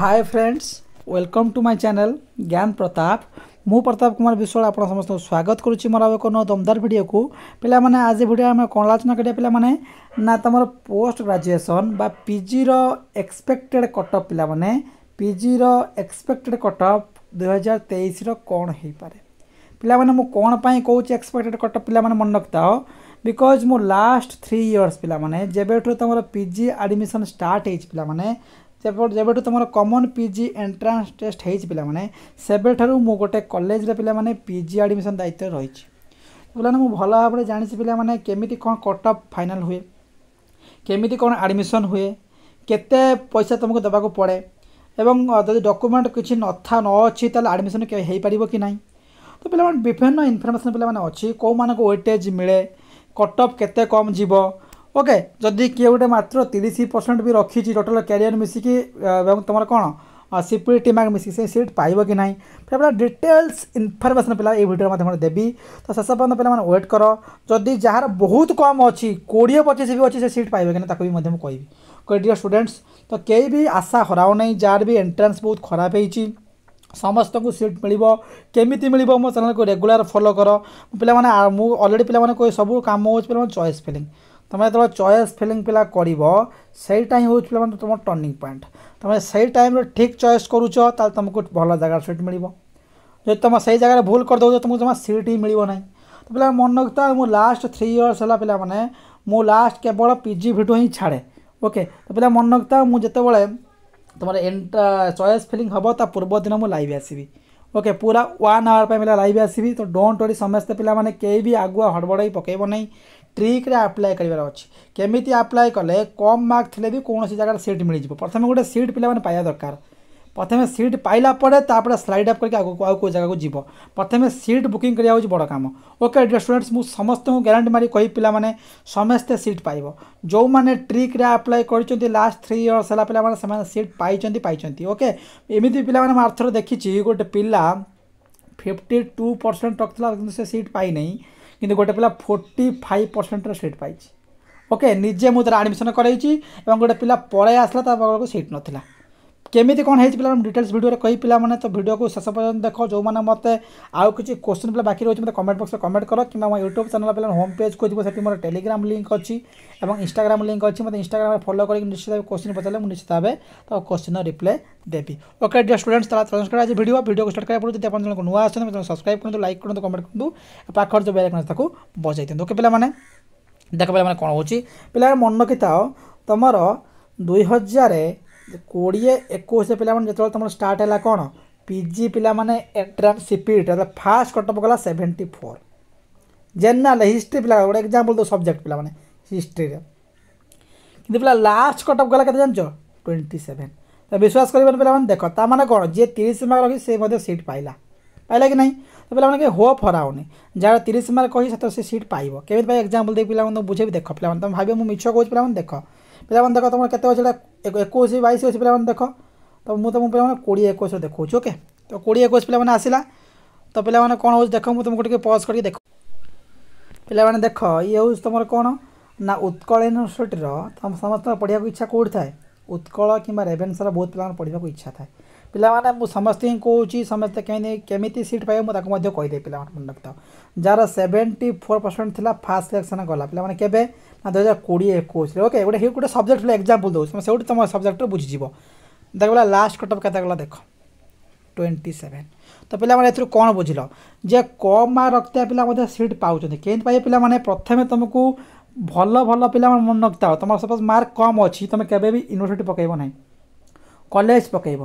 hi friends welcome to my channel Gyan Pratap ମୁଁ ପ୍ରତାପ କୁମାର ବିଶ୍ୱାଳ ଆପଣ ସମସ୍ତଙ୍କୁ ସ୍ୱାଗତ କରୁଛି ମୋର ଆଉ ଏକ ନୂଆ ଦମଦାର ଭିଡ଼ିଓକୁ ପିଲାମାନେ ଆଜି ଭିଡ଼ିଓ ଆମେ କ'ଣ ଆଲୋଚନା କରିବା ପିଲାମାନେ ନା ତୁମର ପୋଷ୍ଟ ଗ୍ରାଜୁଏସନ୍ ବା ପିଜିର ଏକ୍ସପେକ୍ଟେଡ଼୍ କଟଅଫ୍ ପିଲାମାନେ ପିଜିର ଏକ୍ସପେକ୍ଟେଡ଼୍ କଟଅଫ୍ ଦୁଇହଜାର ତେଇଶର କ'ଣ ହେଇପାରେ ପିଲାମାନେ ମୁଁ କ'ଣ ପାଇଁ କହୁଛି ଏକ୍ସପେକ୍ଟେଡ଼୍ କଟଅଫ୍ ପିଲାମାନେ ମନେ ରଖିଥାଅ ବିକଜ୍ ମୁଁ ଲାଷ୍ଟ ଥ୍ରୀ ଇୟର୍ସ ପିଲାମାନେ ଯେବେଠୁ ତୁମର ପି ଜି ଆଡ଼ମିସନ୍ ଷ୍ଟାର୍ଟ ହେଇଛି ପିଲାମାନେ ଯେବେଠୁ ତୁମର common P G entrance test ହେଇଛି ପିଲାମାନେ ସେବେଠାରୁ ମୁଁ ଗୋଟେ କଲେଜରେ ପିଲାମାନେ ପି ଜି ଆଡ଼ମିସନ୍ ଦାୟିତ୍ୱରେ ରହିଛି ପିଲାମାନେ ମୁଁ ଭଲ ଭାବରେ ଜାଣିଛି ପିଲାମାନେ କେମିତି କ'ଣ କଟ୍ ଅଫ୍ ଫାଇନାଲ୍ ହୁଏ କେମିତି କ'ଣ ଆଡ଼ମିସନ୍ ହୁଏ କେତେ ପଇସା ତୁମକୁ ଦେବାକୁ ପଡ଼େ ଏବଂ ଯଦି ଡକୁମେଣ୍ଟ କିଛି ନଥା ନ ଅଛି ତାହେଲେ ଆଡ଼ମିସନ୍ ହେଇପାରିବ କି ନାହିଁ ତ ପିଲାମାନେ ବିଭିନ୍ନ ଇନଫର୍ମେସନ୍ ପିଲାମାନେ ଅଛି କେଉଁମାନଙ୍କୁ ୱେଟେଜ୍ ମିଳେ କଟ୍ ଅଫ୍ କେତେ କମ୍ ଯିବ ओके जदि किए गोटे मात्र तीस परसेंट भी रखी टोटाल क्यारियर मिसिकी तुम कौन सीपीडी टीम आगे मिसिक से सीट पाइब कि ना फिर पे डिटेल्स इनफर्मेसन पे ये भिडियो मध्यम देवी तो शेष पर्यटन पे मैंने व्वेट कर जदि जार बहुत कम अच्छी कोड़े पचिश भी अच्छे से सीट पाइबे कि ना भी मैं कहि स्टूडेंट्स तो कई भी आशा हराओ ना जार भी एंट्रान्स बहुत खराब होती समस्त को सीट मिल केमी मिल मो चैनल को रेगुला फलो कर पे अलरेडी पे सब कम हो पे चॉइस फिलिंग তুমি যেত চয়েস ফিলিং পিলা করব সেইটা হি হচ্ছে পিলা তোমার টর্নিং পয়েন্ট তুমি সেই টাইমে ঠিক চয়েস করুছ তাহলে তুমি ভালো জায়গার সিট মিলব যদি তুমি সেই জায়গায় ভুল করেদেছ তুমি জমা সিট হি মিলব না তো পিলা মনে রক্ষা মু লাস্ট থ্রি ইয়র্স হল পিলা মানে মু লাস্ট কেবল পিজি ভিডিও হি ছাড়ে ওকে তো পিলা মনে রক্ষা মু যেতবে তোমার এন্টা চয়েস ফিলিং হব তা পূর্ব দিন মু লাইভ আসবি ओके पूरा वन आवर पे मैं लाइव आसवि तो डोंट वरी समस्ते पे केही भी आगुआ हड़बड़ पकईब ना ट्रिक्रे कर केमी आप्लाए कले कम मार्क थे भी कौन जगह सीट मिल जाए प्रथम गोटे सीट पे पाया दरकार प्रथम सीट पाइलापर तापर स्लाइड अप करके आगे आग कोई जगह जीव प्रथम सीट बुकिंग करा बड़ कम ओके स्टूडेंट्स मुझ समस्त ग्यारंटी मारी कही पिला माने समस्ते सीट पाइब जो मैंने ट्रिक्रे आप्लाए कर लास्ट थ्री इयर्स है पे सीट पाई ओके एमती पाने आर्थर देखी गोटे पिला फिफ्टी टू परसेंट रखता से सीट पाई नहीं କିନ୍ତୁ ଗୋଟେ ପିଲା ଫୋର୍ଟି ଫାଇଭ୍ ପରସେଣ୍ଟର ସିଟ୍ ପାଇଛି ଓକେ ନିଜେ ମୁଁ ତା'ର ଆଡ଼ମିସନ୍ କରାଇଛି ଏବଂ ଗୋଟେ ପିଲା ପଳାଇ ଆସିଲା ତା ପାଖକୁ ସିଟ୍ ନଥିଲା কেমিতি କ'ଣ ହେଇଛି ପିଲାମାନେ ଡିଟେଲ୍ସ ଭିଡ଼ିଓରେ କହି ପିଲାମାନେ ତ ଭିଡ଼ିଓକୁ ଶେଷ ପର୍ଯ୍ୟନ୍ତ ଦେଖ ଯେଉଁମାନେ ମୋତେ ଆଉ କିଛି କୋଶ୍ଚିନ୍ ପିଲା ବାକି ରହୁଛି ମୋତେ କମେଣ୍ଟ ବକ୍ସରେ କମେଣ୍ଟ କର କିମ୍ବା ମୋ ୟୁଟ୍ୟୁବ୍ ଚ୍ୟାନେଲ୍ ପିଲା ହୋମ୍ ପେଜ୍କୁ ଯିବ ସେଠି ମୋର ଟେଲିଗ୍ରାମ ଲିଙ୍କ୍ ଅଛି ଏବଂ ଇନ୍ଷ୍ଟାଗ୍ରାମ ଲିଙ୍କ୍ ଅଛି ମୋତେ ଇନ୍ଷ୍ଟାଗ୍ରାମରେ ଫଲୋ କରିକି ନିଶ୍ଚିତ ଭାବେ କୋଶ୍ଚିନ୍ ପଚାରିଲେ ମୁଁ ନିଶ୍ଚିତ ଭାବେ ତ କୋଶ୍ଚିନ୍ର ରିପ୍ଲାଏ ଦେବି ଓକେ ଡିୟର୍ ଷ୍ଟୁଡେଣ୍ଟସ୍ ତାହା ତରସ୍କାର ଆଜି ଭିଡ଼ିଓ ଭିଡ଼ିଓକୁ ଷ୍ଟାର୍ଟ କରିବାକୁ ପଡ଼ୁ ଯଦି ଆପଣ ଜଣଙ୍କୁ ନୂଆ ଆସନ୍ତି ମୋତେ ସବସ୍କ୍ରାଇବ୍ କରନ୍ତୁ ଲାଇକ୍ କରନ୍ତୁ କମେଣ୍ଟ କରନ୍ତୁ ପାଖରେ ଯେଉଁ ବେଲ୍ ତାକୁ ବଜାଇ ଦିଅନ୍ତୁ ଓକେ ପିଲାମାନେ ଦେଖ ପିଲାମାନେ କ'ଣ ହେଉଛି ପିଲାମାନେ ମନେ ରଖିଥାଅ ତୁମର ଦୁଇ ହଜାର କୋଡ଼ିଏ ଏକୋଇଶ ପିଲାମାନେ ଯେତେବେଳେ ତୁମର ଷ୍ଟାର୍ଟ ହେଲା କ'ଣ ପିଜି ପିଲାମାନେ ଏଣ୍ଟ୍ରାନ୍ସ ସିପିଇଟି ତାହେଲେ ଫାଷ୍ଟ କଟଅଫ୍ ଗଲା ସେଭେଣ୍ଟି ଫୋର୍ ଜେନେରାଲ ହିଷ୍ଟ୍ରି ପିଲା ଗୋଟେ ଏକ୍ଜାମ୍ପଲ୍ ଦେଉ ସବଜେକ୍ଟ ପିଲାମାନେ ହିଷ୍ଟ୍ରିରେ କିନ୍ତୁ ପିଲା ଲାଷ୍ଟ କଟଅଫ୍ ଗଲା କେତେ ଜାଣିଛ ଟ୍ୱେଣ୍ଟି ସେଭେନ୍ ତ ବିଶ୍ୱାସ କରିବେନି ପିଲାମାନେ ଦେଖ ତା ମାନେ କ'ଣ ଯିଏ ତିରିଶ ମାର୍କ ରଖି ସେ ମଧ୍ୟ ସିଟ୍ ପାଇଲା ପାଇଲା କି ନାହିଁ ତ ପିଲାମାନେ କେହି ହୋପ୍ ହରାଉନି ଯାହାର ତିରିଶ ମାର୍କ କହି ସେତେବେଳେ ସେ ସିଟ୍ ପାଇବ କେମିତି ପାଇଁ ଏକ୍ଜାମ୍ପଲ୍ ଦେଇ ପିଲାମାନଙ୍କୁ ବୁଝେଇବି ଦେଖ ପିଲାମାନେ ତୁମେ ଭାବିବ ମୁଁ ମିଛ କହୁଛି ପିଲାମାନେ ଦେଖ पाला देख तुम कैसे अच्छे एक बैश अच्छे पे देख तो मुझे तुम पे कोड़े एक देखा ओके तो कोड़े एक पे आसा तो पे कौन हो देख मुझे तुमको पज कर देख पे देख ये हूँ तुम कौन ना उत्कल यूनिवर्सीटर तुम समस्त पढ़ाक इच्छा कौट थाए उत्कल किसर बहुत पे पढ़ाक इच्छा था पे समस्त कौच समस्त केमी सीट पाए मुझे कहीदे पे मन जार सेवेन्टी फोर परसेंट थी फास्ट सिलेक्शन गला पे के ଦୁଇହଜାର କୋଡ଼ିଏ ଏକୋଇଶରେ ଓକେ ଗୋଟେ ଗୋଟେ ସବଜେକ୍ଟ ପିଲା ଏକ୍ଜାମ୍ପଲ୍ ଦେଉଛି ତୁମେ ସେଇଠି ତୁମ ସବଜେକ୍ଟରେ ବୁଝିଯିବ ଦେଖଲା ଲାଷ୍ଟ କଟ୍ ଅଫ୍ କେତେ ଗଲା ଦେଖ ଟ୍ୱେଣ୍ଟି ସେଭେନ୍ ତ ପିଲାମାନେ ଏଥିରୁ କ'ଣ ବୁଝିଲ ଯେ କମ୍ ମାର୍କ ରଖିଥିବା ପିଲା ମଧ୍ୟ ସିଟ୍ ପାଉଛନ୍ତି କେମିତି ପାଇବେ ପିଲାମାନେ ପ୍ରଥମେ ତୁମକୁ ଭଲ ଭଲ ପିଲାମାନେ ମନେ ରଖିଥାଅ ତୁମର ସପୋଜ୍ ମାର୍କ କମ୍ ଅଛି ତୁମେ କେବେ ବି ୟୁନିଭର୍ସିଟି ପକାଇବ ନାହିଁ କଲେଜ ପକାଇବ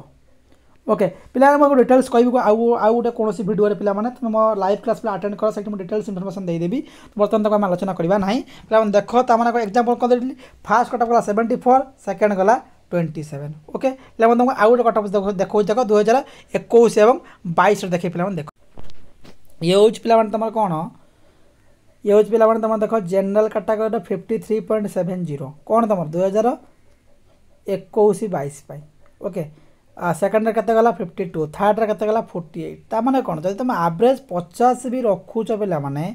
ओके पे मैं डिटेल्स कह आए कौन से भिडियो पे तुम मो लाइव क्लास पे अटेंड कर सकते मुझे डिटेल्स इनफर्मेशन देदेवी बर्तन तक आम आलोचना करवा ना पे देख तक एक्जामपल कर दी फास्ट कटअप गाला सेवेंटी फोर सेकेंड गला ट्वेंटी सेवेन ओके पे तुमको आउ गए कटअप देखो देख दुई हजार एक बैस देखे पे देख ये हूँ पे तुम कौन ये हूँ पे तुम देख general category fifty three point seven zero कौन तुम दुई हजार एक बैस ओके ସେକେଣ୍ଡରେ କେତେ ଗଲା ଫିଫ୍ଟି ଟୁ ଥାର୍ଡ଼ରେ କେତେ ଗଲା ଫୋର୍ଟି ଏଇଟ୍ ତା ମାନେ କ'ଣ ଯଦି ତୁମେ ଆଭରେଜ୍ ପଚାଶ ବି ରଖୁଛ ପିଲାମାନେ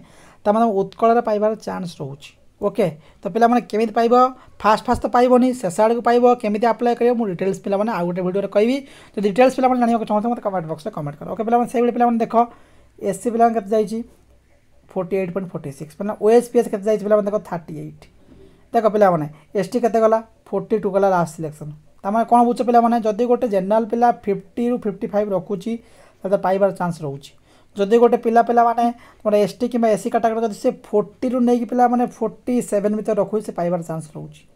ତାମାନେ ଉତ୍କଳରେ ପାଇବାର ଚାନ୍ସ ରହୁଛି ଓକେ ତ ପିଲାମାନେ କେମିତି ପାଇବ ଫାଷ୍ଟ ଫାଷ୍ଟ ତ ପାଇବନି ଶେଷ ଆଡ଼କୁ ପାଇବ କେମିତି ଆପ୍ଲାଏ କରିବ ମୁଁ ଡିଟେଲ୍ସ ପିଲାମାନେ ଆଉ ଗୋଟେ ଭିଡ଼ିଓରେ କହିବି ଯଦି ଡିଟେଲ୍ସ ପିଲାମାନେ ଜାଣିବାକୁ ଚାହୁଁଛନ୍ତି ମୋତେ କମେଣ୍ଟ ବକ୍ସରେ କମେଣ୍ଟ କର ଓକେ ପିଲାମାନେ ସେଇଭଳି ପିଲାମାନେ ଦେଖ ଏସ୍ ସି ପିଲାମାନେ କେତେ ଯାଇଛି forty eight point forty six ମାନେ ଓ ଏସ୍ ପି ଏସ୍ କେତେ ଯାଇଛି ପିଲାମାନେ ଦେଖ ଥାର୍ଟି ଏଇଟ୍ ଦେଖ ପିଲାମାନେ ଏସ୍ ଟି କେତେ ଗଲା ଫୋର୍ଟି ଟୁ ଗଲା ଲାଷ୍ଟ ସିଲେକ୍ସନ୍ तामा कौन बुझ पे मैंने जदि गोटे जेनेल पिला फिफ्टी रू फिफ्टी फाइव रखुच्छे तो पाइबार चान्स रोचे जदि गोटे पिला पिला मैंने एस टी कि एस सी काटागोरी जब से फोर्टी रु नहीं पिला मैंने फोर्टी सेवेन भितर रखुचे से पाइबार चान्स रोचे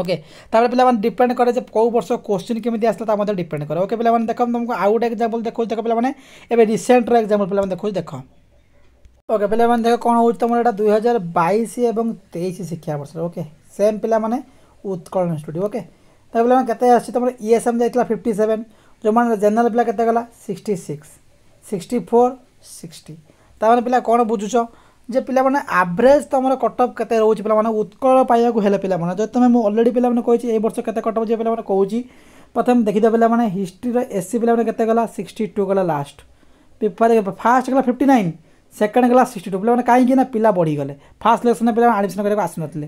ओके तापर पिला डिपेंड करे जे वर्ष क्वेश्चन केमी आसला ता मधे डिपेंड करे ओके पिला देख तुमको आउ गए एग्जांपल देखो देख पे माने रिसेंटर एक्जामपल पे एग्जांपल देख ओके पे देख कोन हो तुम हजार 2022 और तेईस शिक्षा वर्ष ओके सेम पिला माने उत्कल इंस्टीट्यूट ओके ତାପରେ ଆମେ କେତେ ଆସୁଛି ତୁମର ଇ ଏସ୍ ଏମ୍ ଯାଇଥିଲା ଫିଫ୍ଟି ସେଭେନ୍ ଯେଉଁମାନେ ଜେନେରାଲ୍ ପିଲା କେତେ ଗଲା sixty six sixty four sixty ତାମାନେ ପିଲା କ'ଣ ବୁଝୁଛ ଯେ ପିଲାମାନେ ଆଭରେଜ୍ ତୁମର କଟଅଫ୍ କେତେ ରହୁଛି ପିଲାମାନେ ଉତ୍କଳ ପାଇବାକୁ ହେଲେ ପିଲାମାନେ ଯଦି ତୁମେ ମୁଁ ଅଲରେଡ଼ି ପିଲାମାନେ କହିଛି ଏଇ ବର୍ଷ କେତେ କଟଅଫ୍ ଯେ ପିଲାମାନେ କହୁଛି ପ୍ରଥମେ ଦେଖିଦେବ ପିଲାମାନେ ହିଷ୍ଟ୍ରିର ଏସ୍ ସି ପିଲାମାନେ କେତେ ଗଲା ସିକ୍ସଟି ଟୁ ଗଲା ଲାଷ୍ଟ ପେପର୍ ଫାଷ୍ଟ ଗଲା ଫିଫ୍ଟି ନାଇନ୍ ସେକେଣ୍ଡ ଗଲା ସିକ୍ସଟି ଟୁ ପିଲାମାନେ କାହିଁକି ନା ପିଲା ବଢ଼ିଗଲେ ଫାର୍ଷ୍ଟ ସିଲେକ୍ସନ୍ରେ ପିଲାମାନେ ଆଡ଼ମିସନ୍ କରିବାକୁ ଆସୁନଥିଲେ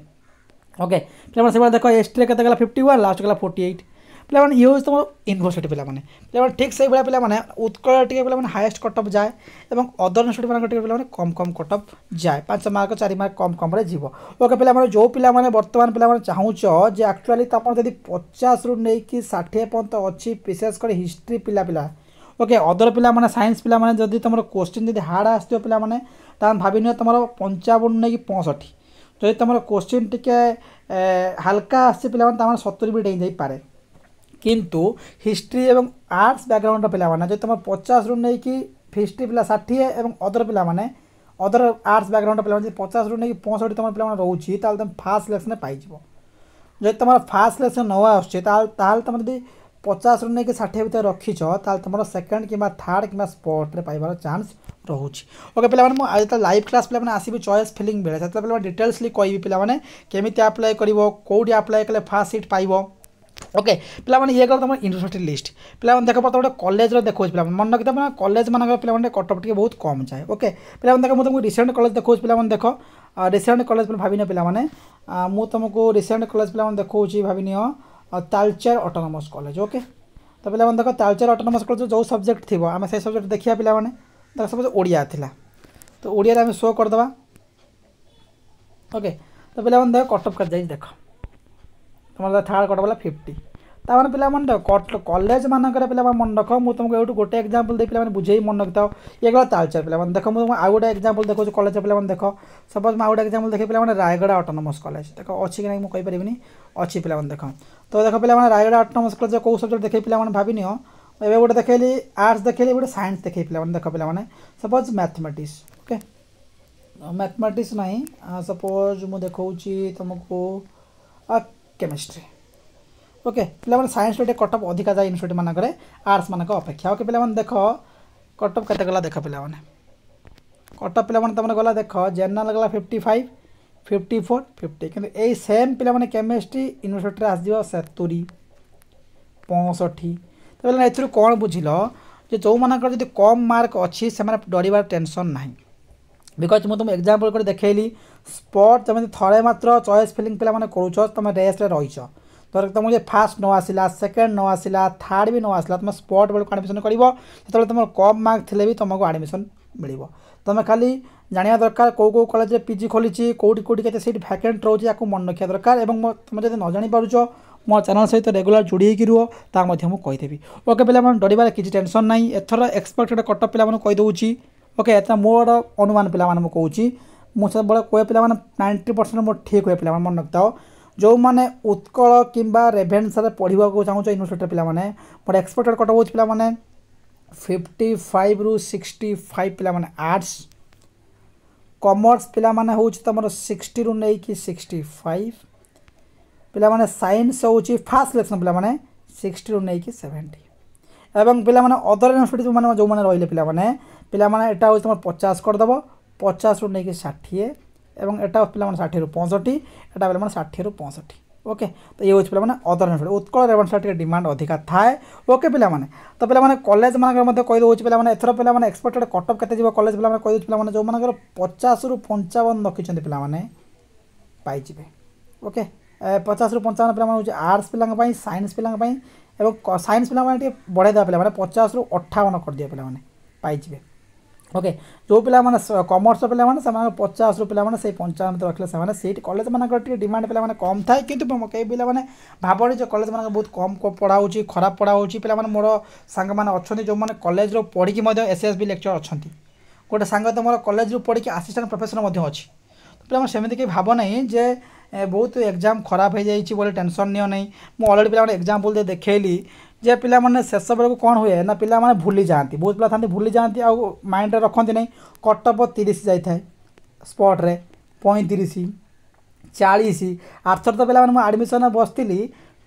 ଓକେ ପିଲାମାନେ ସେଭଳିଆ ଦେଖ ଏସ୍ଟିରେ କେତେ ଗଲା ଫିଫ୍ଟି ୱାନ୍ ଲାଷ୍ଟ ଗଲା ଫୋର୍ଟି ଏଇଟ୍ ପିଲାମାନେ ଇଏ ହେଉଛି ତମ ୟୁନିଭର୍ସିଟି ପିଲାମାନେ ପିଲାମାନେ ଠିକ୍ ସେଇଭଳିଆ ପିଲାମାନେ ଉତ୍କଳ ଟିକେ ପିଲାମାନେ ହାଏଷ୍ଟ କଟଅଫ୍ ଯାଏ ଏବଂ ଅଦର ୟୁନିଭର୍ସିଟିମାନଙ୍କ ଟିକେ ପିଲାମାନେ କମ୍ କମ୍ କଟଅଫ୍ ଯାଏ ପାଞ୍ଚ ମାର୍କ ଚାରି ମାର୍କ କମ୍ କମ୍ରେ ଯିବ ଓକେ ପିଲାମାନେ ଯେଉଁ ପିଲାମାନେ ବର୍ତ୍ତମାନ ପିଲାମାନେ ଚାହୁଁଛ ଯେ ଆକ୍ଚୁଆଲି ତୁମର ଯଦି ପଚାଶରୁ ନେଇକି ଷାଠିଏ ପର୍ଯ୍ୟନ୍ତ ଅଛି ବିଶେଷ କରି ହିଷ୍ଟ୍ରି ପିଲା ପିଲା ଓକେ ଅଦର ପିଲାମାନେ ସାଇନ୍ସ ପିଲାମାନେ ଯଦି ତୁମର କୋଶ୍ଚିନ୍ ଯଦି ହାର୍ଡ଼ ଆସିଥିବ ପିଲାମାନେ ତାହେଲେ ଭାବିନିଅ ତୁମର ପଞ୍ଚାବନରୁ ନେଇକି ପଞ୍ଚଷଠି তোই তোমার কোশ্চেন টিকে হালকা আছে পিলামান তোমার 70 মিনিট যাই পারে কিন্তু হিস্ট্রি এবং আর্টস ব্যাকগ্রাউন্ড পিলামান যে তোমার 50 রুন নাই কি 50 পিলা 60 এ এবং अदर পিলা মানে अदर আর্টস ব্যাকগ্রাউন্ড পিলা মানে 50 রুন নাই 56 তোমার পিলামান রহুচি তাহলে তুমি ফাস্ট লেকশনে পাইজিবো যে তোমার ফাস্ট লেকশন নয়া আছে তাহলে তাহলে তুমি যদি ପଚାଶରୁ ନେଇକି ଷାଠିଏ ଭିତରେ ରଖିଛ ତାହେଲେ ତୁମର ସେକେଣ୍ଡ କିମ୍ବା ଥାର୍ଡ଼ କିମ୍ବା ସ୍ପଟ୍ରେ ପାଇବାର ଚାନ୍ସ ରହୁଛି ଓକେ ପିଲାମାନେ ମୁଁ ଯେତେବେଳେ ଲାଇଭ୍ କ୍ଲାସ୍ ପିଲାମାନେ ଆସିବି ଚଏସ୍ ଫିଲିଂ ବେଳେ ସେତେବେଳେ ପିଲାମାନେ ଡିଟେଲ୍ସଲି କହିବି ପିଲାମାନେ କେମିତି ଆପ୍ଲାଏ କରିବ କେଉଁଠି ଆପ୍ଲାଏ କଲେ ଫାର୍ଷ୍ଟ ସିଟ୍ ପାଇବ ओके पे ये गल तुम यूनिवर्सिटी लिस्ट पे देख तो गोटे कलेज देखो पे मन रखी तुम कलेज मानक पे कटअप टे बहुत कम जाए ओके पे देख मुझे रिसेंट कलेज देखो पे देख रिसेंट कलेज भावनी पे मुझे तुमको रिसेंट कलेज पे देखा भावनी ତାଳଚେର ଅଟୋନମସ୍ କଲେଜ ଓକେ ତ ପିଲାମାନେ ଦେଖ ତାଳଚେର ଅଟୋନମସ୍ କଲେଜ ଯେଉଁ ସବଜେକ୍ଟ ଥିବ ଆମେ ସେଇ ସବଜେକ୍ଟ ଦେଖିବା ପିଲାମାନେ ତାର ସପୋଜ୍ ଓଡ଼ିଆ ଥିଲା ତ ଓଡ଼ିଆରେ ଆମେ ଶୋ କରିଦେବା ଓକେ ତ ପିଲାମାନେ ଦେଖ କଟଅଫ୍ କରି ଯାଇଛି ଦେଖ তোমার থার্ড কটা বলা ফিফটি तमें पे मन रख कलेज मानक पे मन रख मु तुमको यू गोटे एक्जामपल दे पे बुझे मन रख था ये गला तालचर पे देख मुझे आउ गोटे एक्जामपल देखो कलेज पे देख सपोज मैं आउ गए एक्जामपल देखे पे रायगढ़ अटोनमस कलेज देख अच्छी ना मुझे कहीपरि अच्छी पे देख तो देख पे रायगढ़ अटोनमस कलेज कौ सब्जेक्ट देखे पे भाव एवं गोटे देखेली आर्ट्स देखे गोटे सैंस देखे पे देख पे सपोज मैथमेटिक्स ओके मैथमेटिक्स नाई सपोज मुझे देखा तुमको केमिस्ट्री ওকে ପିଲାମାନେ ସାଇନ୍ସର ଟିକେ କଟଅଫ୍ ଅଧିକା ଯାଏ ୟୁନିଭର୍ସିଟି ମାନଙ୍କରେ ଆର୍ଟ୍ସମାନଙ୍କ ଅପେକ୍ଷା ଓକେ ପିଲାମାନେ ଦେଖ କଟଅଫ୍ କେତେ ଗଲା ଦେଖ ପିଲାମାନେ କଟଅଫ୍ ପିଲାମାନେ ତୁମର ଗଲା ଦେଖ ଜେନେରାଲ୍ ଗଲା fifty five fifty four fifty କିନ୍ତୁ ଏଇ ସେମ୍ ପିଲାମାନେ କେମିଷ୍ଟ୍ରି ୟୁନିଭର୍ସିଟିରେ ଆସିଯିବ ସତୁରି ପଞ୍ଚଷଠି ତ ପିଲାମାନେ ଏଥିରୁ କ'ଣ ବୁଝିଲ ଯେ ଯେଉଁମାନଙ୍କର ଯଦି କମ୍ ମାର୍କ ଅଛି ସେମାନେ ଡରିବାର ଟେନସନ୍ ନାହିଁ ବିକଜ୍ ମୁଁ ତୁମକୁ ଏକ୍ଜାମ୍ପଲ୍ କରି ଦେଖାଇଲି ସ୍ପଟ୍ ଯେମିତି ଥରେ ମାତ୍ର ଚଏସ୍ ଫିଲିଂ ପିଲାମାନେ କରୁଛ ତୁମେ ରେସ୍ରେ ରହିଛ ଧର ତୁମକୁ ଯଦି ଫାଷ୍ଟ ନ ଆସିଲା ସେକେଣ୍ଡ ନ ଆସିଲା ଥାର୍ଡ଼ ବି ନ ଆସିଲା ତୁମେ ସ୍ପଟ୍ ବେଳକୁ ଆଡ଼ମିସନ୍ କରିବ ସେତେବେଳେ ତୁମର କମ୍ ମାର୍କ ଥିଲେ ବି ତୁମକୁ ଆଡ଼ମିସନ୍ ମିଳିବ ତୁମେ ଖାଲି ଜାଣିବା ଦରକାର କେଉଁ କେଉଁ କଲେଜରେ ପିଜି ଖୋଲିଛି କେଉଁଠି କେଉଁଠି କେତେ ସିଟ୍ ଭ୍ୟାକେଣ୍ଟ ରହୁଛି ୟାକୁ ମନେ ରଖିବା ଦରକାର ଏବଂ ତୁମେ ଯଦି ନ ଜାଣିପାରୁଛ ମୋ ଚ୍ୟାନେଲ୍ ସହିତ ରେଗୁଲାର ଯୋଡ଼ି ହୋଇକି ରୁହ ତାହା ମଧ୍ୟ ମୁଁ କହିଦେବି ଓକେ ପିଲାମାନେ ଡରିବାର କିଛି ଟେନସନ୍ ନାହିଁ ଏଥର ଏକ୍ସପେକ୍ଟେଡ଼ କଟଅଫ୍ ପିଲାମାନଙ୍କୁ କହିଦେଉଛି ଓକେ ଏଥର ମୋର ଅନୁମାନ ପିଲାମାନଙ୍କୁ କହୁଛି ମୁଁ ସେତେବେଳେ କୁହେ ପିଲାମାନେ ନାଇଣ୍ଟି ପରସେଣ୍ଟ ମୋର ଠିକ୍ ହୁଏ ପିଲାମାନେ ମନେ ରଖିଥାଅ ଯେଉଁମାନେ ଉତ୍କଳ କିମ୍ବା ରେଭେନ୍ସାରେ ପଢ଼ିବାକୁ ଚାହୁଁଛ ୟୁନିଭର୍ସିଟିର ପିଲାମାନେ ମୋର ଏକ୍ସପେକ୍ଟେଡ଼ କଟ ହେଉଛି ପିଲାମାନେ ଫିଫ୍ଟି ଫାଇଭ୍ରୁ ସିକ୍ସଟି ଫାଇଭ୍ ପିଲାମାନେ ଆର୍ଟ୍ସ କମର୍ସ ପିଲାମାନେ ହେଉଛି ତୁମର ସିକ୍ସଟିରୁ ନେଇକି ସିକ୍ସଟି ଫାଇଭ୍ ପିଲାମାନେ ସାଇନ୍ସ ହେଉଛି ଫାଷ୍ଟ ସିଲେକ୍ସନ୍ ପିଲାମାନେ ସିକ୍ସଟିରୁ ନେଇକି ସେଭେଣ୍ଟି ଏବଂ ପିଲାମାନେ ଅଦର ୟୁନିଭର୍ସିଟି ଯେଉଁମାନେ ଯେଉଁମାନେ ରହିଲେ ପିଲାମାନେ ପିଲାମାନେ ଏଇଟା ହେଉଛି ତୁମର ପଚାଶ କରିଦେବ ପଚାଶରୁ ନେଇକି ଷାଠିଏ এবং এটা অফ পলাম 60 র 65 এটা পলাম 60 র 65 ওকে তো এই হ পলাম অন্য উচ্চল রেবন সার্টিফিকেট ডিমান্ড অধিক আথায় ওকে পলামনে তো পলামনে কলেজ মান গরের মধ্যে কইলো হ পলামনে এত পলামনে এক্সপেক্টেড কাট অফ কত দিব কলেজ পলামনে কই দুন পলামনে যে মান 50 র 55 রাখিছ পলামনে পাই জিবে ওকে 50 র 55 পলামনে হ আর্টস পলামে পাই সাইন্স পলামে পাই এবং সাইন্স পলামনে বড়ে দা পলামনে 50 র 58 কর দিয়ে পলামনে পাই জিবে ଓକେ ଯେଉଁ ପିଲାମାନେ କମର୍ସ ପିଲାମାନେ ସେମାନେ ପଚାଶରୁ ପିଲାମାନେ ସେଇ ପଞ୍ଚାବନ ରଖିଲେ ସେମାନେ ସେଇଠି କଲେଜମାନଙ୍କର ଟିକେ ଡିମାଣ୍ଡ ପିଲାମାନେ କମ୍ ଥାଏ କିନ୍ତୁ କେହି ପିଲାମାନେ ଭାବନି ଯେ କଲେଜମାନଙ୍କ ବହୁତ କମ୍ ପଢ଼ା ହେଉଛି ଖରାପ ପଢ଼ା ହେଉଛି ପିଲାମାନେ ମୋର ସାଙ୍ଗମାନେ ଅଛନ୍ତି ଯେଉଁମାନେ କଲେଜରୁ ପଢ଼ିକି ମଧ୍ୟ ଏସ୍ ଏସ୍ ବି ଲେକ୍ଚର ଅଛନ୍ତି ଗୋଟେ ସାଙ୍ଗ ତ ମୋର କଲେଜରୁ ପଢ଼ିକି ଆସିଷ୍ଟାଣ୍ଟ ପ୍ରଫେସର ମଧ୍ୟ ଅଛି ପିଲାମାନେ ସେମିତି କେହି ଭାବ ନାହିଁ ଯେ ବହୁତ ଏକ୍ଜାମ୍ ଖରାପ ହୋଇଯାଇଛି ବୋଲି ଟେନସନ୍ ନିଅ ନାହିଁ ମୁଁ ଅଲରେଡ଼ି ପିଲାମାନେ ଏକ୍ଜାମ୍ପଲ୍ ଦେଇ ଦେଖାଇଲି ଯେ ପିଲାମାନେ ଶେଷ ବେଳକୁ କ'ଣ ହୁଏ ନା ପିଲାମାନେ ଭୁଲି ଯାଆନ୍ତି ବହୁତ ପିଲା ଥାନ୍ତି ଭୁଲି ଯାଆନ୍ତି ଆଉ ମାଇଣ୍ଡରେ ରଖନ୍ତି ନାହିଁ କଟଅଫ୍ ତିରିଶ ଯାଇଥାଏ ସ୍ପଟ୍ରେ ପଇଁତିରିଶ ଚାଳିଶ ଆରଥର ତ ପିଲାମାନେ ମୁଁ ଆଡ଼ମିସନ୍ ବସିଥିଲି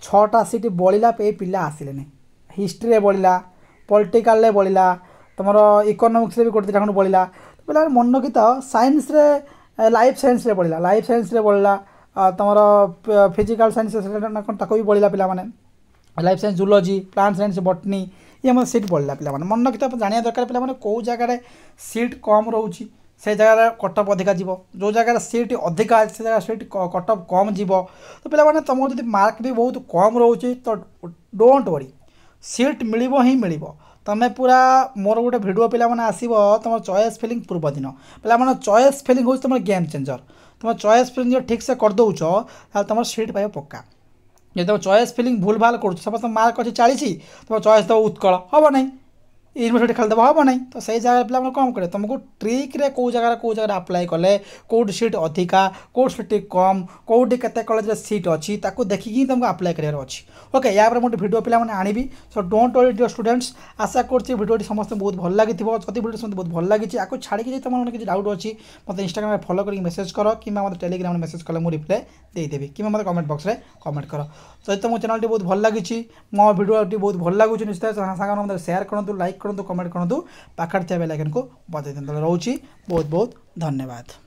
ଛଅଟା ସିଟ୍ ବଳିଲା ଏ ପିଲା ଆସିଲେନି ହିଷ୍ଟ୍ରିରେ ବଳିଲା ପଲିଟିକାଲରେ ବଳିଲା ତୁମର ଇକୋନୋମିକ୍ସରେ ବି ଗୋଟେ ଦୁଇଟା ଖଣ୍ଡେ ବଳିଲା ପିଲାମାନେ ମନ ରଖିତ ସାଇନ୍ସରେ ଲାଇଫ୍ ସାଇନ୍ସରେ ବଳିଲା ଲାଇଫ୍ ସାଇନ୍ସରେ ବଳିଲା ତୁମର ଫିଜିକାଲ୍ ସାଇନ୍ସ କ'ଣ ତାକୁ ବି ବଳିଲା ପିଲାମାନେ life science zoology plant science botany ଇଏ ମଧ୍ୟ ସିଟ୍ ପଡ଼ିଲା ପିଲାମାନେ ମନେ ରଖିତେ ଜାଣିବା ଦରକାର ପିଲାମାନେ କେଉଁ ଜାଗାରେ ସିଟ୍ କମ୍ ରହୁଛି ସେ ଜାଗାରେ କଟଅଫ୍ ଅଧିକା ଯିବ ଯେଉଁ ଜାଗାରେ ସିଟ୍ ଅଧିକା ଅଛି ସେ ଜାଗାରେ ସିଟ୍ କଟଅଫ୍ କମ୍ ଯିବ ତ ପିଲାମାନେ ତୁମକୁ ଯଦି ମାର୍କ ବି ବହୁତ କମ୍ ରହୁଛି ତ ଡୋଣ୍ଟ ୱରି ସିଟ୍ ମିଳିବ ହିଁ ମିଳିବ ତୁମେ ପୁରା ମୋର ଗୋଟେ ଭିଡ଼ିଓ ପିଲାମାନେ ଆସିବ ତୁମର ଚଏସ୍ ଫିଲିଂ ପୂର୍ବଦିନ ପିଲାମାନେ ଚଏସ୍ ଫିଲିଂ ହେଉଛି ତୁମର ଗେମ୍ ଚେଞ୍ଜର ତୁମେ ଚଏସ୍ ଫିଲିଂ ଯଦି ଠିକ୍ସେ କରିଦେଉଛ ତାହେଲେ ତୁମର ସିଟ୍ ପାଇବ ପକ୍କା ଯଦି ତୁମ ଚଏସ୍ ଫିଲିଂ ଭୁଲଭାଲ କରୁଛ ସପୋଜ୍ ତୁମ ମାର୍କ ଅଛି ଚାଳିଶ ତୁମ ଚଏସ୍ ଦେବ ଉତ୍କଳ ହେବ ନାହିଁ এর মধ্যে খালি দেওয়া হব না তো সেই জায়গায় পিলা কম করে তোমাকে ট্রিক্রে কেউ জায়গায় কেউ জায়গায় আপ্লাই কলে কোটি সিট অধিকা কোটি সিট কম কোটি কেতে কলেজের সিট অছি তাকে দেখিকি তোমাকে আপ্লাই করার অছি ওকে ইয়াপরে গোটে ভিডিও পিলা আনিবি so don't worry dear students আশা করছি ভিডিওটি সমস্ত বহুত ভাল লাগি যদি ভিডিও সমস্ত বহুত ভাল লাগিছে আকু ছাড়িকি যদি তোমার কিছু ডাউট অছি মতো ইনস্টাগ্রামে ফলো করি মেসেজ কর কিংবা মতো টেলিগ্রামে মেসেজ কলে মু রিপ্লাই ଦେଇଦେବି କିମ୍ବା ମୋତେ କମେଣ୍ଟ ବକ୍ସରେ କମେଣ୍ଟ କର ସହିତ ମୋ ଚ୍ୟାନେଲଟି ବହୁତ ଭଲ ଲାଗିଛି ମୋ ଭିଡ଼ିଓଟି ବହୁତ ଭଲ ଲାଗୁଛି ନିଶ୍ଚିତ ସାଙ୍ଗମାନଙ୍କୁ ସେୟାର କରନ୍ତୁ ଲାଇକ୍ करूँ कमेंट करूँ पाखे बेल आइकन को बजाई दिखाँ रोचे बहुत बहुत धन्यवाद